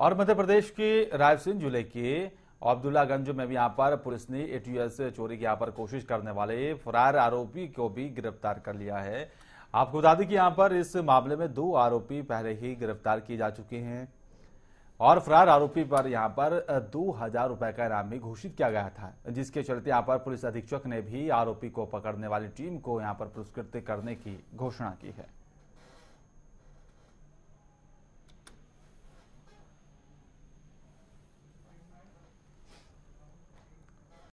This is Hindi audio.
और मध्य प्रदेश के रायसेन जिले के अब्दुल्लागंज में भी यहाँ पर पुलिस ने एटीएस चोरी की यहाँ पर कोशिश करने वाले फरार आरोपी को भी गिरफ्तार कर लिया है आपको बता दें कि यहाँ पर इस मामले में दो आरोपी पहले ही गिरफ्तार किए जा चुके हैं और फरार आरोपी पर यहाँ पर दो हजार रुपए का इनाम भी घोषित किया गया था जिसके चलते यहाँ पर पुलिस अधीक्षक ने भी आरोपी को पकड़ने वाली टीम को यहाँ पर पुरस्कृत करने की घोषणा की है